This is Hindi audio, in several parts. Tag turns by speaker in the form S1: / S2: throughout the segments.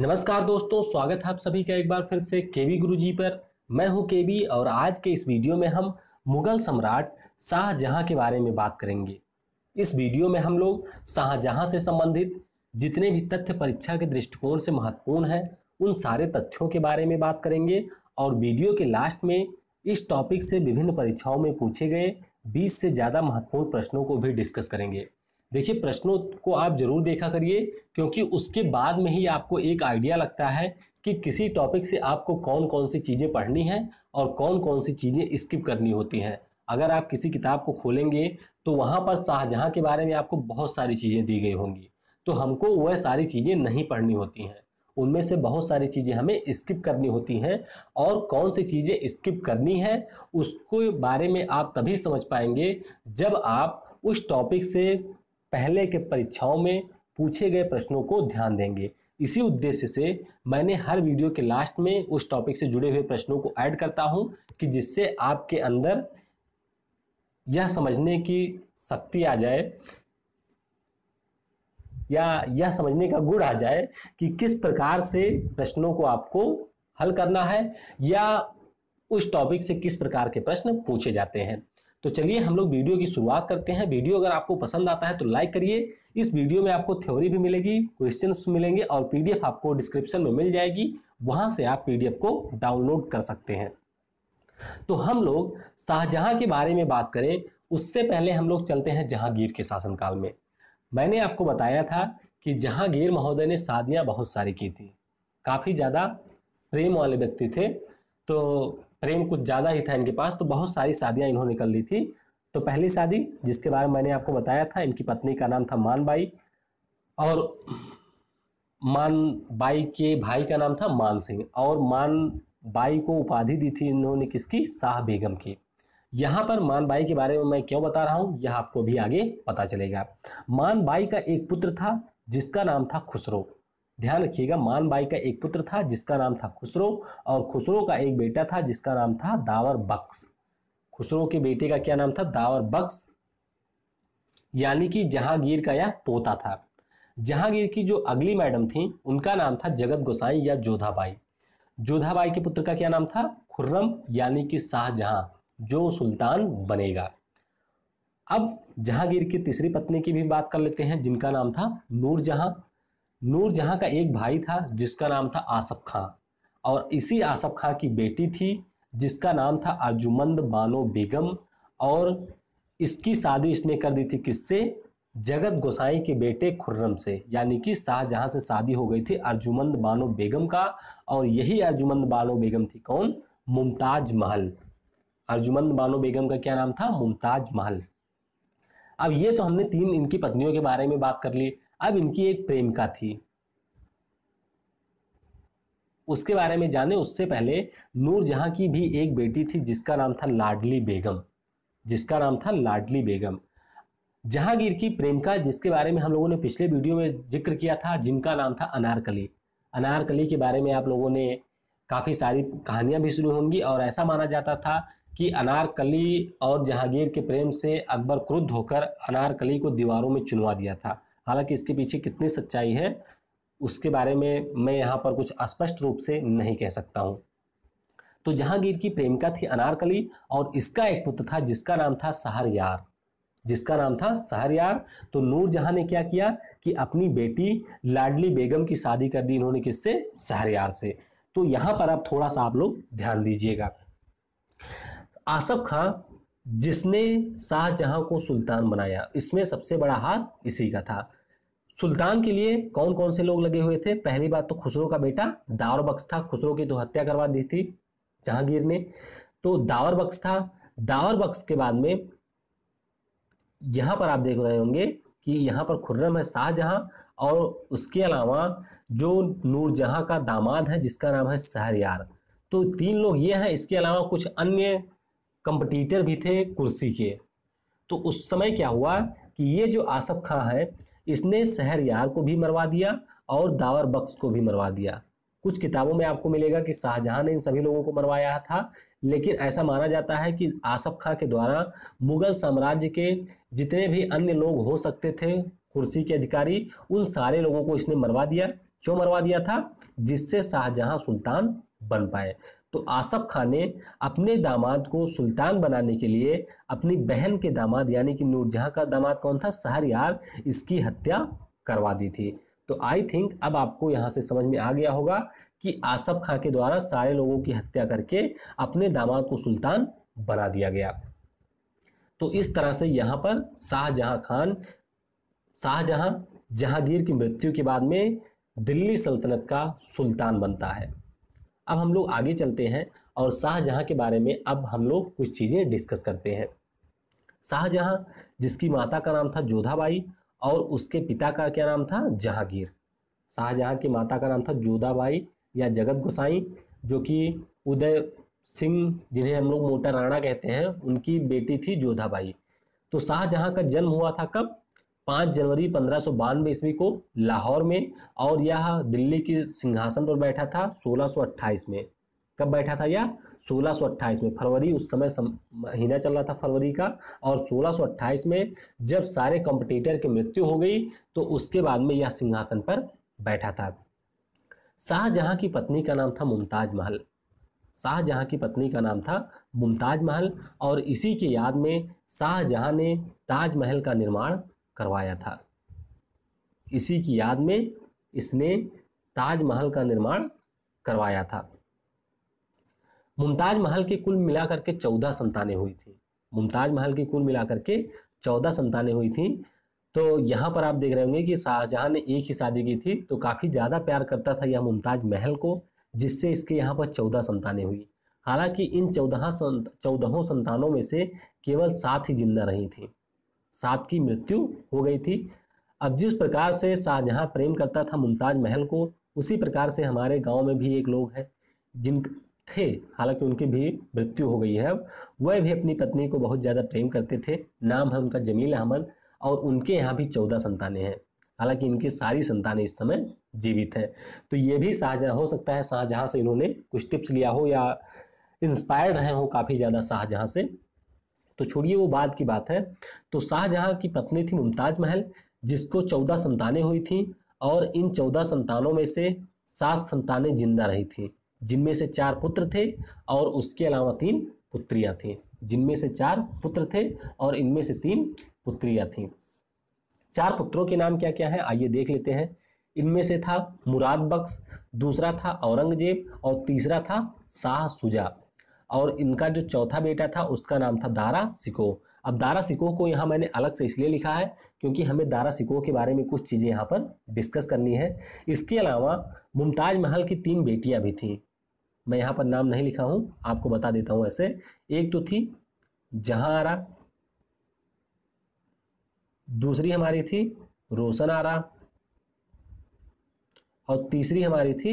S1: नमस्कार दोस्तों स्वागत है आप सभी का एक बार फिर से केवी गुरुजी पर मैं हूं केवी और आज के इस वीडियो में हम मुगल सम्राट शाहजहां के बारे में बात करेंगे इस वीडियो में हम लोग शाहजहां से संबंधित जितने भी तथ्य परीक्षा के दृष्टिकोण से महत्वपूर्ण हैं उन सारे तथ्यों के बारे में बात करेंगे और वीडियो के लास्ट में इस टॉपिक से विभिन्न परीक्षाओं में पूछे गए बीस से ज़्यादा महत्वपूर्ण प्रश्नों को भी डिस्कस करेंगे देखिए प्रश्नों को आप जरूर देखा करिए क्योंकि उसके बाद में ही आपको एक आइडिया लगता है कि किसी टॉपिक से आपको कौन कौन सी चीज़ें पढ़नी हैं और कौन कौन सी चीज़ें स्किप करनी होती हैं अगर आप किसी किताब को खोलेंगे तो वहाँ पर शाहजहाँ के बारे में आपको बहुत सारी चीज़ें दी गई होंगी तो हमको वह सारी चीज़ें नहीं पढ़नी होती हैं उनमें से बहुत सारी चीज़ें हमें स्किप करनी होती हैं और कौन सी चीज़ें स्किप करनी है उसके बारे में आप तभी समझ पाएंगे जब आप उस टॉपिक से पहले के परीक्षाओं में पूछे गए प्रश्नों को ध्यान देंगे इसी उद्देश्य से मैंने हर वीडियो के लास्ट में उस टॉपिक से जुड़े हुए प्रश्नों को ऐड करता हूं कि जिससे आपके अंदर यह समझने की शक्ति आ जाए या यह समझने का गुण आ जाए कि किस प्रकार से प्रश्नों को आपको हल करना है या उस टॉपिक से किस प्रकार के प्रश्न पूछे जाते हैं तो चलिए हम लोग वीडियो की शुरुआत करते हैं वीडियो अगर आपको पसंद आता है तो लाइक करिए इस वीडियो में आपको थ्योरी भी मिलेगी क्वेश्चन मिलेंगे और पीडीएफ आपको डिस्क्रिप्शन में मिल जाएगी वहां से आप पीडीएफ को डाउनलोड कर सकते हैं तो हम लोग शाहजहां के बारे में बात करें उससे पहले हम लोग चलते हैं जहांगीर के शासनकाल में मैंने आपको बताया था कि जहांगीर महोदय ने शादियां बहुत सारी की थी काफ़ी ज़्यादा प्रेम वाले व्यक्ति थे तो प्रेम कुछ ज़्यादा ही था इनके पास तो बहुत सारी शादियाँ इन्होंने कर ली थी तो पहली शादी जिसके बारे में मैंने आपको बताया था इनकी पत्नी का नाम था मानबाई और मानबाई के भाई का नाम था मान सिंह और मानबाई को उपाधि दी थी इन्होंने किसकी शाह बेगम की यहाँ पर मानबाई के बारे में मैं क्यों बता रहा हूँ यह आपको भी आगे पता चलेगा मानबाई का एक पुत्र था जिसका नाम था खुसरो ध्यान रखिएगा मानबाई का एक पुत्र था जिसका नाम था खुसरो और खुसरो का एक बेटा था जिसका नाम था दावर बक्स खुसरो के बेटे का क्या नाम था दावर बक्स यानी कि जहांगीर का यह पोता था जहांगीर की जो अगली मैडम थी उनका नाम था जगत गोसाई या जोधाबाई जोधाबाई के पुत्र का क्या नाम था खुर्रम यानी कि शाहजहां जो सुल्तान बनेगा अब जहांगीर की तीसरी पत्नी की भी बात कर लेते हैं जिनका नाम था नूरजहां नूर जहां का एक भाई था जिसका नाम था आसफ खां और इसी आसफ खां की बेटी थी जिसका नाम था अर्जुमंद बानो बेगम और इसकी शादी इसने कर दी थी किससे जगत गोसाई के बेटे खुर्रम से यानी कि शाहजहां से शादी हो गई थी अर्जुमंद बानो बेगम का और यही अर्जुमंद बानो बेगम थी कौन मुमताज महल अर्जुमंद बानो बेगम का क्या नाम था मुमताज महल अब ये तो हमने तीन इनकी पत्नियों के बारे में बात कर ली अब इनकी एक प्रेमिका थी उसके बारे में जाने उससे पहले नूर जहां की भी एक बेटी थी जिसका नाम था लाडली बेगम जिसका नाम था लाडली बेगम जहांगीर की प्रेमिका जिसके बारे में हम लोगों ने पिछले वीडियो में जिक्र किया था जिनका नाम था अनारकली अनारकली के बारे में आप लोगों ने काफ़ी सारी कहानियां भी शुरू होंगी और ऐसा माना जाता था कि अनारकली और जहांगीर के प्रेम से अकबर क्रुद्ध होकर अनारकली को दीवारों में चुनवा दिया था हालांकि इसके पीछे कितनी सच्चाई है उसके बारे में मैं यहाँ पर कुछ स्पष्ट रूप से नहीं कह सकता हूँ तो जहांगीर की प्रेमिका थी अनारकली और इसका एक पुत्र था जिसका नाम था सहरयार जिसका नाम था सहरयार तो नूर जहां ने क्या किया कि अपनी बेटी लाडली बेगम की शादी कर दी इन्होंने किससे सहरयार से तो यहाँ पर आप थोड़ा सा आप लोग ध्यान दीजिएगा आसफ खां जिसने शाहजहां को सुल्तान बनाया इसमें सबसे बड़ा हाथ इसी का था सुल्तान के लिए कौन कौन से लोग लगे हुए थे पहली बात तो खुसरो का बेटा दावर बख्श था खुसरो की तो हत्या करवा दी थी जहांगीर ने तो दावर बख्श था दावर बख्श के बाद में यहाँ पर आप देख रहे होंगे कि यहाँ पर खुर्रम है शाहजहां और उसके अलावा जो नूरजहां का दामाद है जिसका नाम है शहरयार तो तीन लोग ये हैं इसके अलावा कुछ अन्य कंपटीटर भी थे कुर्सी के तो उस समय क्या हुआ कि ये जो आसफ खां है इसने शहर यार को भी मरवा दिया और दावर बख्श को भी मरवा दिया कुछ किताबों में आपको मिलेगा कि शाहजहां ने इन सभी लोगों को मरवाया था लेकिन ऐसा माना जाता है कि आसफ खां के द्वारा मुगल साम्राज्य के जितने भी अन्य लोग हो सकते थे कुर्सी के अधिकारी उन सारे लोगों को इसने मरवा दिया क्यों मरवा दिया था जिससे शाहजहां सुल्तान बन पाए तो आसफ खान ने अपने दामाद को सुल्तान बनाने के लिए अपनी बहन के दामाद यानी कि नूरजहाँ का दामाद कौन था यार इसकी हत्या करवा दी थी तो आई थिंक अब आपको यहाँ से समझ में आ गया होगा कि आसफ खां के द्वारा सारे लोगों की हत्या करके अपने दामाद को सुल्तान बना दिया गया तो इस तरह से यहाँ पर शाहजहां खान शाहजहां जहांगीर की मृत्यु के बाद में दिल्ली सल्तनत का सुल्तान बनता है अब हम लोग आगे चलते हैं और शाहजहाँ के बारे में अब हम लोग कुछ चीज़ें डिस्कस करते हैं शाहजहाँ जिसकी माता का नाम था जोधाबाई और उसके पिता का क्या नाम था जहांगीर शाहजहाँ की माता का नाम था जोधाबाई या जगत गोसाई जो कि उदय सिंह जिन्हें हम लोग मोटा राणा कहते हैं उनकी बेटी थी जोधाबाई तो शाहजहाँ का जन्म हुआ था कब 5 जनवरी पंद्रह ईस्वी को लाहौर में और यह दिल्ली के सिंहासन पर बैठा था अट्ठाईस में कब बैठा था यह 1628 में फरवरी उस समय महीना चल रहा था फरवरी का और 1628 में जब सारे कॉम्पिटिटर की मृत्यु हो गई तो उसके बाद में यह सिंहासन पर बैठा था शाहजहां की पत्नी का नाम था मुमताज महल शाहजहां की पत्नी का नाम था मुमताज महल और इसी के याद में शाहजहां ने ताजमहल का निर्माण करवाया था इसी की याद में इसने ताजमहल का निर्माण करवाया था मुमताज महल के कुल मिलाकर के चौदह संतानें हुई थी मुमताज महल की कुल मिलाकर के चौदह संतानें हुई थी तो यहाँ पर आप देख रहे होंगे कि शाहजहाँ ने एक ही शादी की थी तो काफ़ी ज़्यादा प्यार करता था यह मुमताज महल को जिससे इसके यहाँ पर चौदह संतानें हुई हालांकि इन चौदह संत चौदहों संतानों में से केवल सात ही जिंदा रही थी सात की मृत्यु हो गई थी अब जिस प्रकार से शाहजहाँ प्रेम करता था मुमताज महल को उसी प्रकार से हमारे गांव में भी एक लोग हैं जिन थे हालांकि उनकी भी मृत्यु हो गई है अब वह भी अपनी पत्नी को बहुत ज़्यादा प्रेम करते थे नाम है उनका जमील अहमद और उनके यहाँ भी चौदह संतानें हैं हालांकि इनकी सारी संतानें इस समय जीवित हैं तो ये भी शाहजहाँ हो सकता है शाहजहाँ से इन्होंने कुछ टिप्स लिया हो या इंस्पायर्ड रहे हो काफ़ी ज़्यादा शाहजहाँ से तो छोड़िए वो बाद की बात है तो शाहजहाँ की पत्नी थी मुमताज महल जिसको चौदह संतानें हुई थीं और इन चौदह संतानों में से सात संतानें जिंदा रही थीं जिनमें से चार पुत्र थे और उसके अलावा तीन पुत्रियाँ थीं जिनमें से चार पुत्र थे और इनमें से तीन पुत्रियाँ थीं चार पुत्रों के नाम क्या क्या है आइए देख लेते हैं इनमें से था मुराद बख्श दूसरा था औरंगजेब और तीसरा था शाह सुजा और इनका जो चौथा बेटा था उसका नाम था दारा सिको अब दारा सिको को यहाँ मैंने अलग से इसलिए लिखा है क्योंकि हमें दारा सिको के बारे में कुछ चीज़ें यहाँ पर डिस्कस करनी है इसके अलावा मुमताज महल की तीन बेटियाँ भी थीं मैं यहाँ पर नाम नहीं लिखा हूँ आपको बता देता हूँ ऐसे एक तो थी जहाँ आरा दूसरी हमारी थी रोशन आरा और तीसरी हमारी थी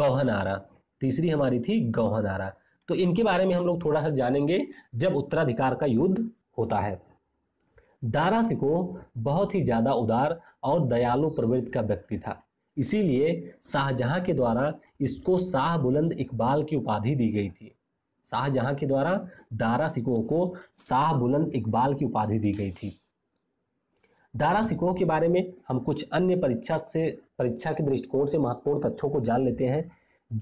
S1: गौहन आरा तीसरी हमारी थी गौहन आरा तो इनके बारे में हम लोग थोड़ा सा जानेंगे जब उत्तराधिकार का युद्ध होता है दारा सिको बहुत ही ज़्यादा उदार और दयालु प्रवृत्ति का व्यक्ति था इसीलिए शाहजहां के द्वारा इसको शाह बुलंद इकबाल की उपाधि दी गई थी शाहजहां के द्वारा दारा सिकोह को शाह बुलंद इकबाल की उपाधि दी गई थी दारा सिकोह के बारे में हम कुछ अन्य परीक्षा से परीक्षा के दृष्टिकोण से महत्वपूर्ण तथ्यों को जान लेते हैं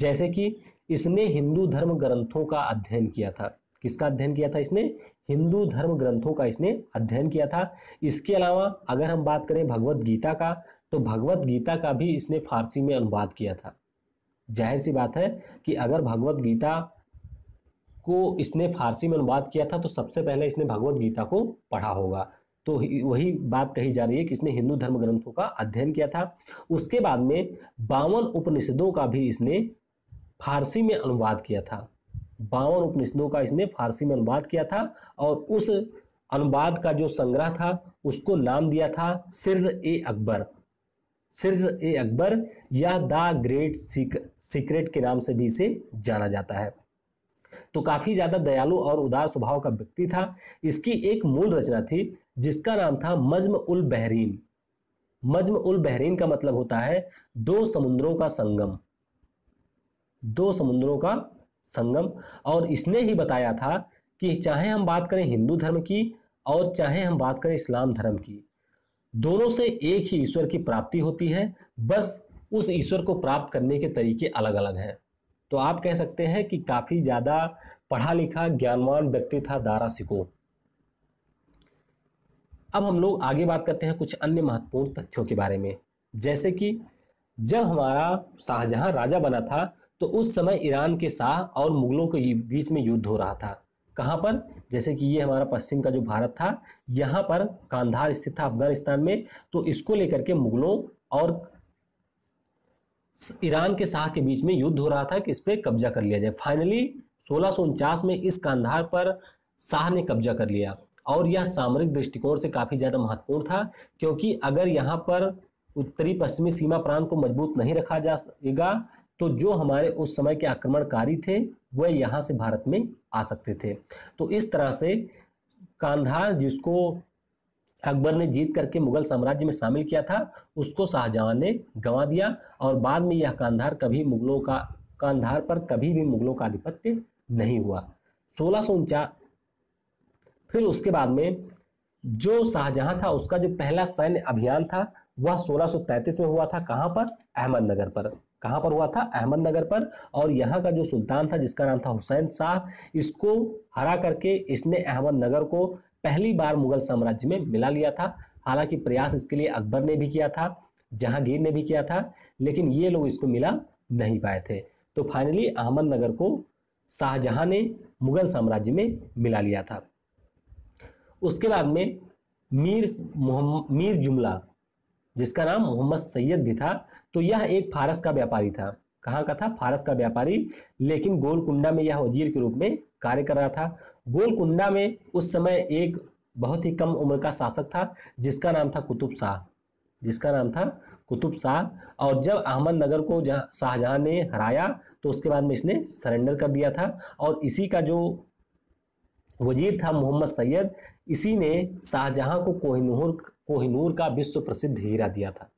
S1: जैसे कि इसने हिंदू धर्म ग्रंथों का अध्ययन किया था किसका अध्ययन किया था इसने हिंदू धर्म ग्रंथों का इसने अध्ययन किया था इसके अलावा अगर हम बात करें भगवत गीता का तो भगवत गीता का भी इसने फारसी में अनुवाद किया था जाहिर सी बात है कि अगर भगवत गीता को इसने फारसी में अनुवाद किया था तो सबसे पहले इसने भगवत गीता को पढ़ा होगा तो वही बात कही जा रही है कि इसने हिंदू धर्म ग्रंथों का अध्ययन किया था उसके बाद में बावन उपनिषदों का भी इसने फारसी में अनुवाद किया था बावन उपनिषदों का इसने फारसी में अनुवाद किया था और उस अनुवाद का जो संग्रह था उसको नाम दिया था सिर ए अकबर सिर ए अकबर या द ग्रेट सीक्रेट के नाम से भी इसे जाना जाता है तो काफ़ी ज़्यादा दयालु और उदार स्वभाव का व्यक्ति था इसकी एक मूल रचना थी जिसका नाम था मजम उल बहरीन मजम उल बहरीन का मतलब होता है दो समुद्रों का संगम दो समुद्रों का संगम और इसने ही बताया था कि चाहे हम बात करें हिंदू धर्म की और चाहे हम बात करें इस्लाम धर्म की दोनों से एक ही ईश्वर की प्राप्ति होती है बस उस ईश्वर को प्राप्त करने के तरीके अलग अलग हैं तो आप कह सकते हैं कि काफ़ी ज़्यादा पढ़ा लिखा ज्ञानवान व्यक्ति था दारा सिको अब हम लोग आगे बात करते हैं कुछ अन्य महत्वपूर्ण तथ्यों के बारे में जैसे कि जब हमारा शाहजहां राजा बना था तो उस समय ईरान के शाह और मुगलों के बीच में युद्ध हो रहा था कहाँ पर जैसे कि ये हमारा पश्चिम का जो भारत था यहाँ पर कांधार स्थित था अफगानिस्तान में तो इसको लेकर के मुगलों और ईरान के शाह के बीच में युद्ध हो रहा था कि इस पर कब्जा कर लिया जाए फाइनली सोलह में इस कांधार पर शाह ने कब्जा कर लिया और यह सामरिक दृष्टिकोण से काफ़ी ज़्यादा महत्वपूर्ण था क्योंकि अगर यहाँ पर उत्तरी पश्चिमी सीमा प्रांत को मजबूत नहीं रखा जाएगा तो जो हमारे उस समय के आक्रमणकारी थे वह यहाँ से भारत में आ सकते थे तो इस तरह से कांधार जिसको अकबर ने जीत करके मुगल साम्राज्य में शामिल किया था उसको शाहजहां ने गंवा दिया और बाद में यह कांधार कभी मुगलों का कांधार पर कभी भी मुगलों का आधिपत्य नहीं हुआ सोलह सौ फिर उसके बाद में जो शाहजहां था उसका जो पहला सैन्य अभियान था वह 1633 में हुआ था कहाँ पर अहमदनगर पर कहाँ पर हुआ था अहमदनगर पर और यहाँ का जो सुल्तान था जिसका नाम था हुसैन शाह इसको हरा करके इसने अहमदनगर को पहली बार मुगल साम्राज्य में मिला लिया था हालांकि प्रयास इसके लिए अकबर ने भी किया था जहांगीर ने भी किया था लेकिन ये लोग इसको मिला नहीं पाए थे तो फाइनली अहमदनगर को शाहजहां ने मुगल साम्राज्य में मिला लिया था उसके बाद में मीर मीर जुमला जिसका नाम मोहम्मद सैयद भी था तो यह एक फारस का व्यापारी था कहाँ का था फारस का व्यापारी लेकिन गोलकुंडा में यह वजीर के रूप में कार्य कर रहा था गोलकुंडा में उस समय एक बहुत ही कम उम्र का शासक था जिसका नाम था कुतुब शाह जिसका नाम था कुतुब शाह और जब अहमदनगर को शाहजहाँ ने हराया तो उसके बाद में इसने सरेंडर कर दिया था और इसी का जो वजीर था मोहम्मद सैयद इसी ने शाहजहाँ को कोहिनूर कोहिनूर का विश्व प्रसिद्ध हीरा दिया था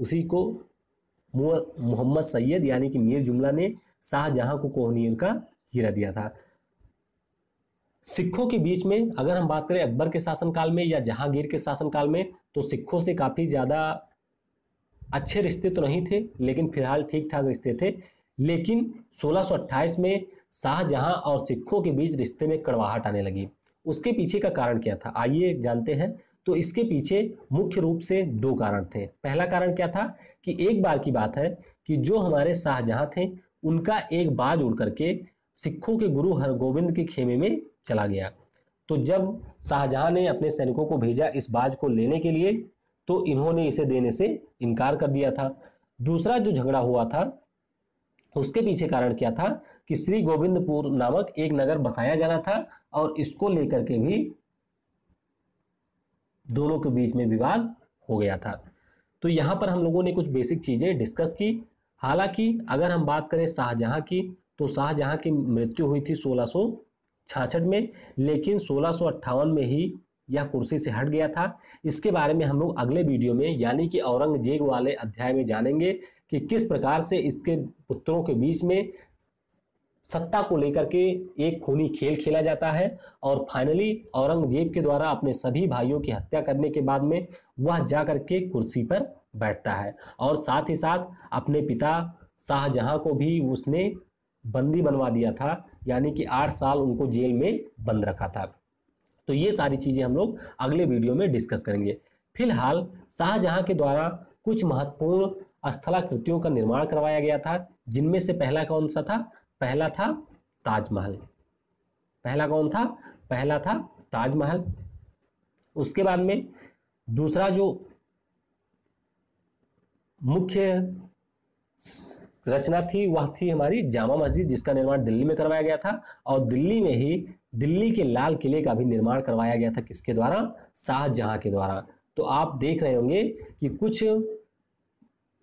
S1: उसी को मोहम्मद सैयद यानी कि मीर जुमला ने शाहजहां को कोहनीर का हीरा दिया था सिखों के बीच में अगर हम बात करें अकबर के शासनकाल में या जहांगीर के शासनकाल में तो सिखों से काफ़ी ज़्यादा अच्छे रिश्ते तो नहीं थे लेकिन फिलहाल ठीक ठाक रिश्ते थे लेकिन 1628 में शाहजहां और सिखों के बीच रिश्ते में कड़वाहट आने लगी उसके पीछे का कारण क्या था आइए जानते हैं तो इसके पीछे मुख्य रूप से दो कारण थे पहला कारण क्या था कि एक बार की बात है कि जो हमारे शाहजहां थे उनका एक बाज उड़ करके सिखों के गुरु हरगोविंद के खेमे में चला गया तो जब शाहजहां ने अपने सैनिकों को भेजा इस बाज को लेने के लिए तो इन्होंने इसे देने से इनकार कर दिया था दूसरा जो झगड़ा हुआ था उसके पीछे कारण क्या था कि श्री गोविंदपुर नामक एक नगर बसाया जाना था और इसको लेकर के भी दोनों के बीच में विवाद हो गया था तो यहाँ पर हम लोगों ने कुछ बेसिक चीज़ें डिस्कस की हालांकि अगर हम बात करें शाहजहाँ की तो शाहजहाँ की मृत्यु हुई थी सोलह में लेकिन सोलह में ही यह कुर्सी से हट गया था इसके बारे में हम लोग अगले वीडियो में यानी कि औरंगजेब वाले अध्याय में जानेंगे कि किस प्रकार से इसके पुत्रों के बीच में सत्ता को लेकर के एक खूनी खेल खेला जाता है और फाइनली औरंगजेब के द्वारा अपने सभी भाइयों की हत्या करने के बाद में वह जा करके कुर्सी पर बैठता है और साथ ही साथ अपने पिता शाहजहां को भी उसने बंदी बनवा दिया था यानी कि आठ साल उनको जेल में बंद रखा था तो ये सारी चीज़ें हम लोग अगले वीडियो में डिस्कस करेंगे फिलहाल शाहजहां के द्वारा कुछ महत्वपूर्ण स्थलाकृतियों का निर्माण करवाया गया था जिनमें से पहला कौन सा था पहला था ताजमहल पहला कौन था पहला था ताजमहल उसके बाद में दूसरा जो मुख्य रचना थी वह थी हमारी जामा मस्जिद जिसका निर्माण दिल्ली में करवाया गया था और दिल्ली में ही दिल्ली के लाल किले का भी निर्माण करवाया गया था किसके द्वारा शाहजहां के द्वारा तो आप देख रहे होंगे कि कुछ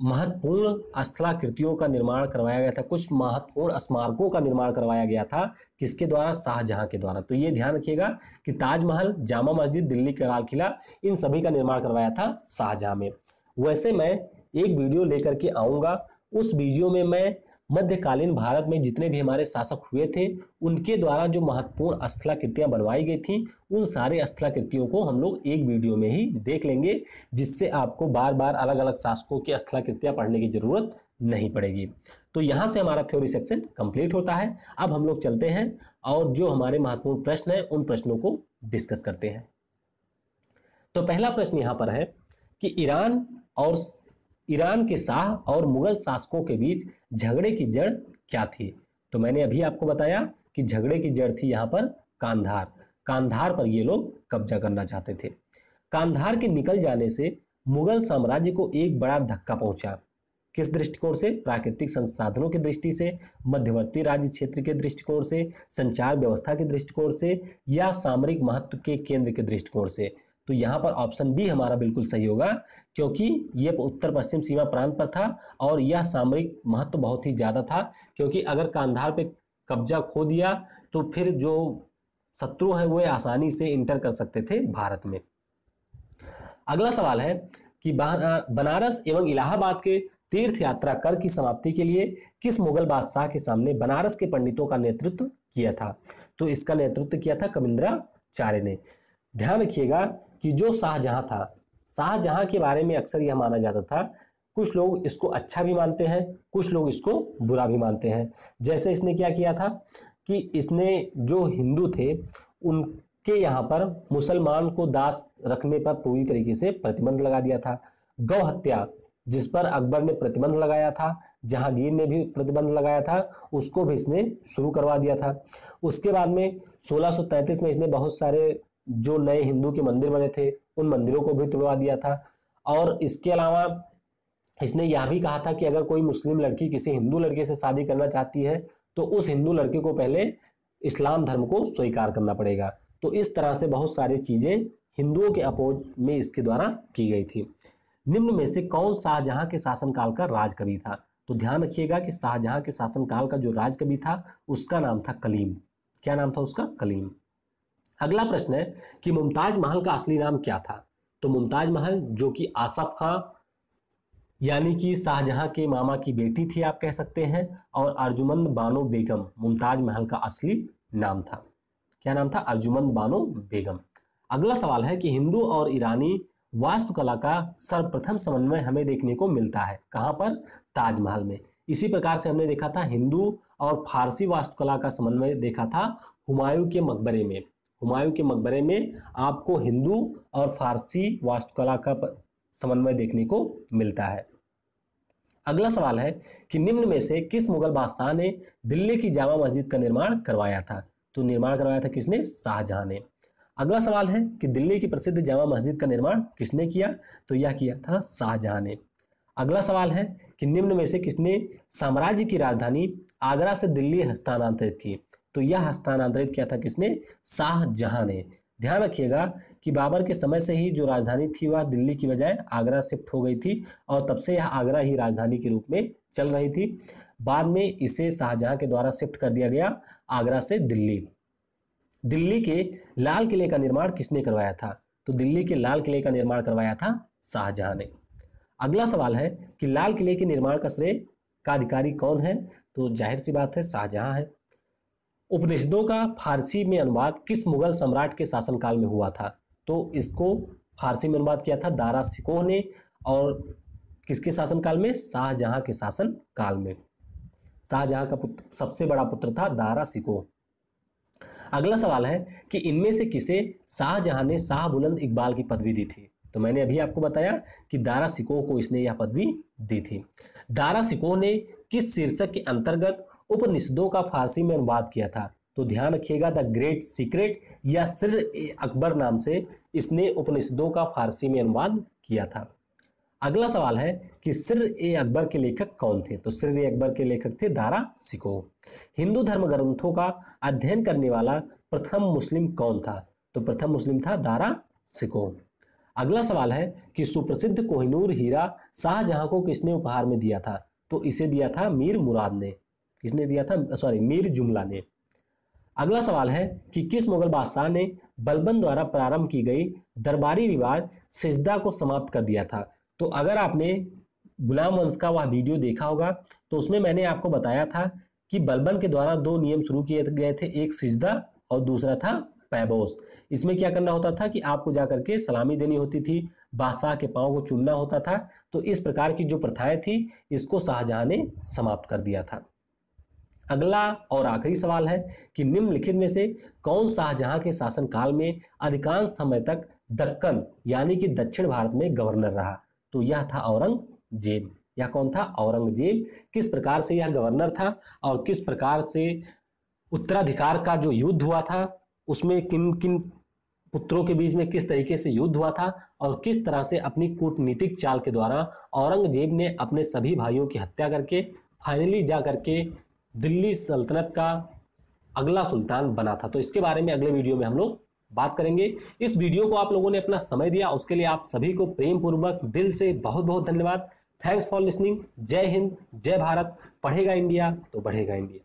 S1: महत्वपूर्ण स्थलाकृतियों का निर्माण करवाया गया था कुछ महत्वपूर्ण स्मारकों का निर्माण करवाया गया था किसके द्वारा शाहजहां के द्वारा तो ये ध्यान रखिएगा कि ताजमहल जामा मस्जिद दिल्ली का लाल किला इन सभी का निर्माण करवाया था शाहजहां में वैसे मैं एक वीडियो लेकर के आऊंगा उस वीडियो में मैं मध्यकालीन भारत में जितने भी हमारे शासक हुए थे उनके द्वारा जो महत्वपूर्ण स्थलाकृतियाँ बनवाई गई थी उन सारे स्थलाकृतियों को हम लोग एक वीडियो में ही देख लेंगे जिससे आपको बार बार अलग अलग शासकों की स्थलाकृतियाँ पढ़ने की जरूरत नहीं पड़ेगी तो यहाँ से हमारा थ्योरी सेक्शन कंप्लीट होता है अब हम लोग चलते हैं और जो हमारे महत्वपूर्ण प्रश्न हैं उन प्रश्नों को डिस्कस करते हैं तो पहला प्रश्न यहाँ पर है कि ईरान और ईरान के शाह और मुगल शासकों के बीच झगड़े की जड़ क्या थी तो मैंने अभी आपको बताया कि झगड़े की जड़ थी यहाँ पर कांधार कांधार पर ये लोग कब्जा करना चाहते थे कांधार के निकल जाने से मुगल साम्राज्य को एक बड़ा धक्का पहुंचा किस दृष्टिकोण से प्राकृतिक संसाधनों की दृष्टि से मध्यवर्ती राज्य क्षेत्र के दृष्टिकोण से संचार व्यवस्था के दृष्टिकोण से या सामरिक महत्व के केंद्र के दृष्टिकोण से तो यहाँ पर ऑप्शन बी हमारा बिल्कुल सही होगा क्योंकि ये उत्तर पश्चिम सीमा प्रांत पर था और यह सामरिक महत्व बहुत ही ज़्यादा था क्योंकि अगर कांधार पे कब्जा खो दिया तो फिर जो शत्रु हैं वे आसानी से इंटर कर सकते थे भारत में अगला सवाल है कि बनारस एवं इलाहाबाद के तीर्थ यात्रा कर की समाप्ति के लिए किस मुगल बादशाह के सामने बनारस के पंडितों का नेतृत्व किया था तो इसका नेतृत्व किया था कविंद्राचार्य ने ध्यान रखिएगा कि जो शाहजहां था शाहजहां के बारे में अक्सर यह माना जाता था कुछ लोग इसको अच्छा भी मानते हैं कुछ लोग इसको बुरा भी मानते हैं जैसे इसने क्या किया था कि इसने जो हिंदू थे उनके यहाँ पर मुसलमान को दास रखने पर पूरी तरीके से प्रतिबंध लगा दिया था गौ हत्या जिस पर अकबर ने प्रतिबंध लगाया था जहांगीर ने भी प्रतिबंध लगाया था उसको भी इसने शुरू करवा दिया था उसके बाद में 1633 में इसने बहुत सारे जो नए हिंदू के मंदिर बने थे उन मंदिरों को भी तोड़वा दिया था और इसके अलावा इसने यह भी कहा था कि अगर कोई मुस्लिम लड़की किसी हिंदू लड़के से शादी करना चाहती है तो उस हिंदू लड़के को पहले इस्लाम धर्म को स्वीकार करना पड़ेगा तो इस तरह से बहुत सारी चीज़ें हिंदुओं के अपोज में इसके द्वारा की गई थी निम्न में से कौन शाहजहां के शासनकाल का राजकवि था तो ध्यान रखिएगा कि शाहजहां के शासनकाल का जो राजकवि था उसका नाम था कलीम क्या नाम था उसका कलीम अगला प्रश्न है कि मुमताज महल का असली नाम क्या था तो मुमताज महल जो कि आसफ खां यानी कि शाहजहां के मामा की बेटी थी आप कह सकते हैं और अर्जुमंद बानो बेगम मुमताज महल का असली नाम था क्या नाम था अर्जुमंद बानो बेगम अगला सवाल है कि हिंदू और ईरानी वास्तुकला का सर्वप्रथम समन्वय हमें देखने को मिलता है कहाँ पर ताजमहल में इसी प्रकार से हमने देखा था हिंदू और फारसी वास्तुकला का समन्वय देखा था हुमायूं के मकबरे में हुमायूं के मकबरे में आपको हिंदू और फारसी वास्तुकला का समन्वय देखने को मिलता है अगला सवाल है कि निम्न में से किस मुगल बादशाह ने दिल्ली की जामा मस्जिद का निर्माण करवाया था तो निर्माण करवाया था किसने शाहजहां ने अगला सवाल है कि दिल्ली की प्रसिद्ध जामा मस्जिद का निर्माण किसने किया तो यह किया था शाहजहां ने अगला सवाल है कि निम्न में से किसने साम्राज्य की राजधानी आगरा से दिल्ली हस्तांतरित की तो यह हस्तानांतरित किया था किसने शाहजहां ने ध्यान रखिएगा कि बाबर के समय से ही जो राजधानी थी वह दिल्ली की बजाय आगरा शिफ्ट हो गई थी और तब से यह आगरा ही राजधानी के रूप में चल रही थी बाद में इसे शाहजहां के द्वारा शिफ्ट कर दिया गया आगरा से दिल्ली दिल्ली के लाल किले का निर्माण किसने करवाया था तो दिल्ली के लाल किले का निर्माण करवाया था शाहजहां ने अगला सवाल है कि लाल किले के निर्माण का श्रेय का अधिकारी कौन है तो जाहिर सी बात है शाहजहां है उपनिषदों का फारसी में अनुवाद किस मुगल सम्राट के शासनकाल में हुआ था तो इसको फारसी में अनुवाद किया था दारा सिकोह ने और किसके शासनकाल में शाहजहां के शासन काल में शाहजहां का पुत्र सबसे बड़ा पुत्र था दारा सिकोह अगला सवाल है कि इनमें से किसे शाहजहां ने शाह बुलंद इकबाल की पदवी दी थी तो मैंने अभी आपको बताया कि दारा सिकोह को इसने यह पदवी दी थी दारा सिकोह ने किस शीर्षक के अंतर्गत उपनिषदों का फारसी में अनुवाद किया था तो ध्यान रखिएगा द ग्रेट सीक्रेट या सिर अकबर नाम से इसने उपनिषदों का फारसी में अनुवाद किया था अगला सवाल है कि सिर ए अकबर के लेखक कौन थे तो सिर ए अकबर के लेखक थे दारा सिको हिंदू धर्म ग्रंथों का अध्ययन करने वाला प्रथम मुस्लिम कौन था तो प्रथम मुस्लिम था दारा सिको अगला सवाल है कि सुप्रसिद्ध कोहिनूर हीरा शाहजहां को किसने उपहार में दिया था तो इसे दिया था मीर मुराद ने किसने दिया था सॉरी मीर जुमला ने अगला सवाल है कि किस मुगल बादशाह ने बलबन द्वारा प्रारंभ की गई दरबारी विवाद सिजदा को समाप्त कर दिया था तो अगर आपने गुलाम वंश का वह वीडियो देखा होगा तो उसमें मैंने आपको बताया था कि बलबन के द्वारा दो नियम शुरू किए गए थे एक सिजदा और दूसरा था पैबोस इसमें क्या करना होता था कि आपको जाकर के सलामी देनी होती थी बादशाह के पाँव को चुनना होता था तो इस प्रकार की जो प्रथाएं थी इसको शाहजहां ने समाप्त कर दिया था अगला और आखिरी सवाल है कि निम्नलिखित में से कौन शाहजहां के शासनकाल में अधिकांश समय तक दक्कन यानी कि दक्षिण भारत में गवर्नर रहा तो यह था औरंगजेब यह कौन था औरंगजेब किस प्रकार से यह गवर्नर था और किस प्रकार से उत्तराधिकार का जो युद्ध हुआ था उसमें किन किन पुत्रों के बीच में किस तरीके से युद्ध हुआ था और किस तरह से अपनी कूटनीतिक चाल के द्वारा औरंगजेब ने अपने सभी भाइयों की हत्या करके फाइनली जा करके दिल्ली सल्तनत का अगला सुल्तान बना था तो इसके बारे में अगले वीडियो में हम लोग बात करेंगे इस वीडियो को आप लोगों ने अपना समय दिया उसके लिए आप सभी को प्रेम पूर्वक दिल से बहुत बहुत धन्यवाद थैंक्स फॉर लिसनिंग जय हिंद जय भारत पढ़ेगा इंडिया तो बढ़ेगा इंडिया